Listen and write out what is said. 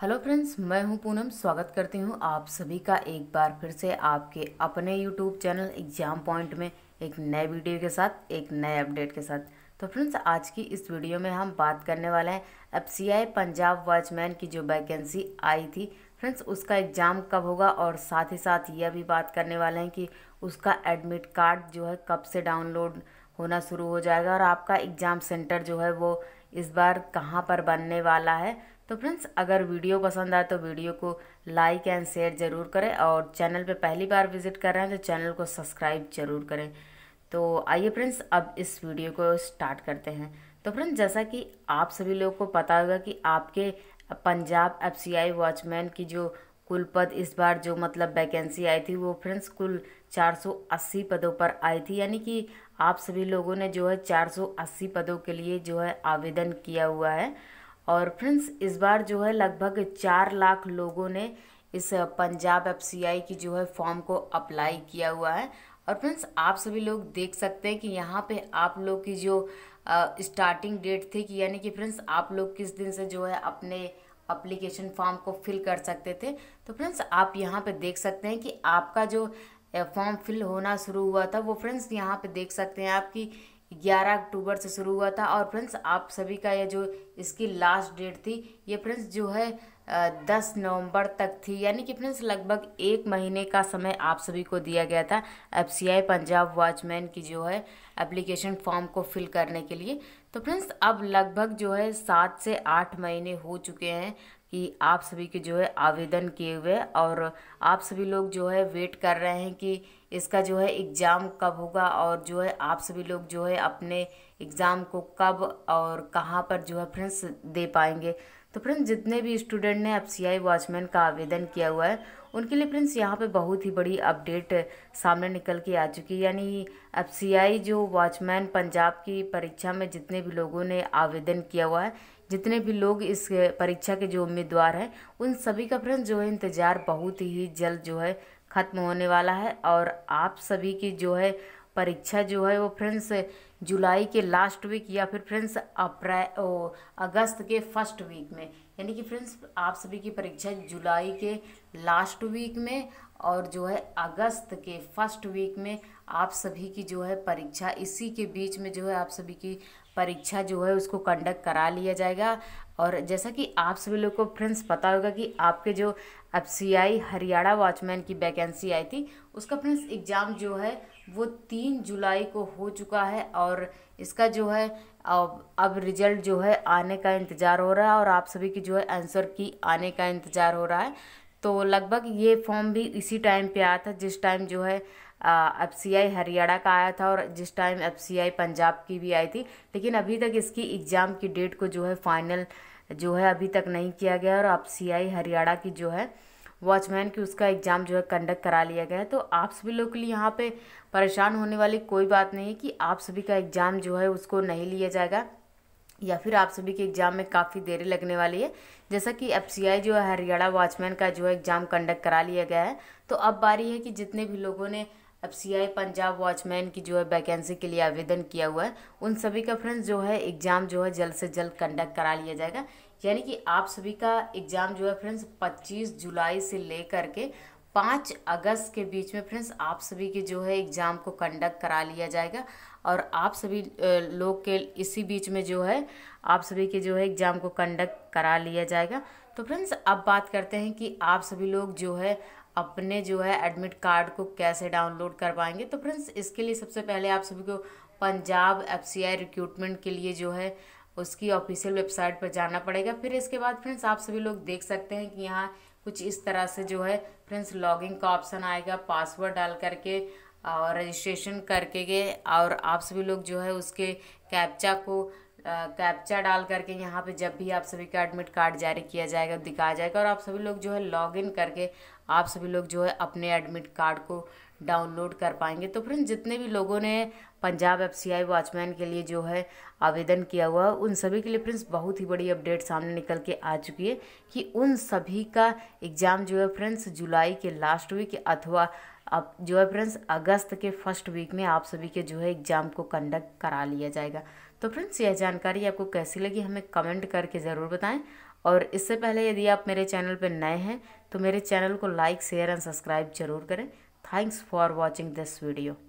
hello friends मैं हूं पूनम स्वागत करती हूं आप सभी का एक बार फिर से आपके अपने यूट्यूब चैनल एग्ज़ाम पॉइंट में एक नए वीडियो के साथ एक नए अपडेट के साथ तो फ्रेंड्स आज की इस वीडियो में हम बात करने वाले हैं एफ पंजाब वॉचमैन की जो वैकेंसी आई थी फ्रेंड्स उसका एग्ज़ाम कब होगा और साथ ही साथ यह भी बात करने वाले हैं कि उसका एडमिट कार्ड जो है कब से डाउनलोड होना शुरू हो जाएगा और आपका एग्ज़ाम सेंटर जो है वो इस बार कहाँ पर बनने वाला है तो फ्रेंड्स अगर वीडियो पसंद आए तो वीडियो को लाइक एंड शेयर ज़रूर करें और चैनल पे पहली बार विजिट कर रहे हैं तो चैनल को सब्सक्राइब जरूर करें तो आइए फ्रेंड्स अब इस वीडियो को स्टार्ट करते हैं तो फ्रेंड्स जैसा कि आप सभी लोगों को पता होगा कि आपके पंजाब एफ वॉचमैन की जो कुल पद इस बार जो मतलब वैकेंसी आई थी वो फ्रेंड्स कुल 480 पदों पर आई थी यानी कि आप सभी लोगों ने जो है 480 पदों के लिए जो है आवेदन किया हुआ है और फ्रेंड्स इस बार जो है लगभग चार लाख लोगों ने इस पंजाब एफ की जो है फॉर्म को अप्लाई किया हुआ है और फ्रेंड्स आप सभी लोग देख सकते हैं कि यहाँ पे आप लोग की जो स्टार्टिंग डेट थी कि यानी कि फ्रेंड्स आप लोग किस दिन से जो है अपने अप्लीकेशन फॉर्म को फिल कर सकते थे तो फ्रेंड्स आप यहाँ पे देख सकते हैं कि आपका जो फॉर्म फिल होना शुरू हुआ था वो फ्रेंड्स यहाँ पे देख सकते हैं आपकी 11 अक्टूबर से शुरू हुआ था और फ्रेंड्स आप सभी का ये जो इसकी लास्ट डेट थी ये फ्रेंड्स जो है दस नवंबर तक थी यानी कि फ्रेंड्स लगभग एक महीने का समय आप सभी को दिया गया था एफ पंजाब वॉचमैन की जो है एप्लीकेशन फॉर्म को फिल करने के लिए तो फ्रेंड्स अब लगभग जो है सात से आठ महीने हो चुके हैं कि आप सभी के जो है आवेदन किए हुए और आप सभी लोग जो है वेट कर रहे हैं कि इसका जो है एग्ज़ाम कब होगा और जो है आप सभी लोग जो है अपने एग्ज़ाम को कब और कहाँ पर जो है फ्रेंड्स दे पाएंगे तो फ्रेंड्स जितने भी स्टूडेंट ने एफ सी वॉचमैन का आवेदन किया हुआ है उनके लिए फ्रेंड्स यहाँ पे बहुत ही बड़ी अपडेट सामने निकल के आ चुकी है यानी एफ जो वॉचमैन पंजाब की परीक्षा में जितने भी लोगों ने आवेदन किया हुआ है जितने भी लोग इस परीक्षा के जो उम्मीदवार हैं उन सभी का फ्रेंड्स जो है इंतज़ार बहुत ही जल्द जो है ख़त्म होने वाला है और आप सभी की जो है परीक्षा जो है वो फ्रेंड्स जुलाई के लास्ट वीक या फिर फ्रेंड्स अप्रैल अगस्त के फर्स्ट वीक में यानी कि फ्रेंड्स आप सभी की परीक्षा जुलाई के लास्ट वीक में और जो है अगस्त के फर्स्ट वीक में आप सभी की जो है परीक्षा इसी के बीच में जो है आप सभी की परीक्षा जो है उसको कंडक्ट करा लिया जाएगा और जैसा कि आप सभी लोग को फ्रेंड्स पता होगा कि आपके जो एफ हरियाणा वॉचमैन की वैकेंसी आई थी उसका फ्रेंड्स एग्ज़ाम जो है वो तीन जुलाई को हो चुका है और इसका जो है अब अब रिजल्ट जो है आने का इंतज़ार हो रहा है और आप सभी की जो है आंसर की आने का इंतज़ार हो रहा है तो लगभग ये फॉर्म भी इसी टाइम पे आया था जिस टाइम जो है एफ सी आई हरियाणा का आया था और जिस time F C I Punjab की भी आई थी लेकिन अभी तक इसकी एग्ज़ाम की डेट को जो है फाइनल जो है अभी तक नहीं किया गया और एफ सी आई हरियाणा की जो है वॉचमैन की उसका एग्ज़ाम जो है कंडक्ट करा लिया गया है तो आप सभी लोग के लिए यहाँ पे परेशान होने वाली कोई बात नहीं है कि आप सभी का एग्ज़ाम जो है उसको नहीं लिया जाएगा या फिर आप सभी के एग्ज़ाम में काफ़ी देरी लगने वाली है जैसा कि एफ जो है हरियाणा वॉचमैन का जो एग्ज़ाम कंडक्ट करा लिया गया है तो अब बारी है कि जितने भी लोगों ने एफ पंजाब वॉचमैन की जो है वैकेंसी के लिए आवेदन किया हुआ है उन सभी का फ्रेंड्स जो है एग्ज़ाम जो है जल्द से जल्द कंडक्ट करा लिया जाएगा यानी कि आप सभी का एग्ज़ाम जो है फ्रेंड्स 25 जुलाई से लेकर के पाँच अगस्त के बीच में फ्रेंड्स आप सभी के जो है एग्ज़ाम को कंडक्ट करा लिया जाएगा और आप सभी लोग के इसी बीच में जो है आप सभी के जो है एग्ज़ाम को कंडक्ट करा लिया जाएगा तो फ्रेंड्स अब बात करते हैं कि आप सभी लोग जो है अपने जो है एडमिट कार्ड को कैसे डाउनलोड कर पाएंगे तो फ्रेंड्स इसके लिए सबसे पहले आप सभी को पंजाब एफ रिक्रूटमेंट के लिए जो है उसकी ऑफिशियल वेबसाइट पर जाना पड़ेगा फिर इसके बाद फ्रेंड्स आप सभी लोग देख सकते हैं कि यहाँ कुछ इस तरह से जो है फ्रेंड्स लॉगिंग का ऑप्शन आएगा पासवर्ड डाल करके और रजिस्ट्रेशन करके गए और आप सभी लोग जो है उसके कैप्चा को कैप्चा डाल करके यहाँ पे जब भी आप सभी का एडमिट कार्ड जारी किया जाएगा दिखाया जाएगा और आप सभी लोग जो है लॉगिन करके आप सभी लोग जो है अपने एडमिट कार्ड को डाउनलोड कर पाएंगे तो फ्रेंड्स जितने भी लोगों ने Punjab F C I watchman के लिए जो है आवेदन किया हुआ है उन सभी के लिए फ्रेंड्स बहुत ही बड़ी अपडेट सामने निकल के आ चुकी है कि उन सभी का एग्ज़ाम जो है फ्रेंड्स जुलाई के लास्ट वीक अथवा अब जो है फ्रेंड्स अगस्त के फर्स्ट वीक में आप सभी के जो है एग्ज़ाम को कंडक्ट करा लिया जाएगा तो फ्रेंड्स यह जानकारी आपको कैसी लगी हमें कमेंट करके ज़रूर बताएं और इससे पहले यदि आप मेरे चैनल पर नए हैं तो मेरे चैनल को लाइक शेयर एंड सब्सक्राइब जरूर करें thanks for watching this video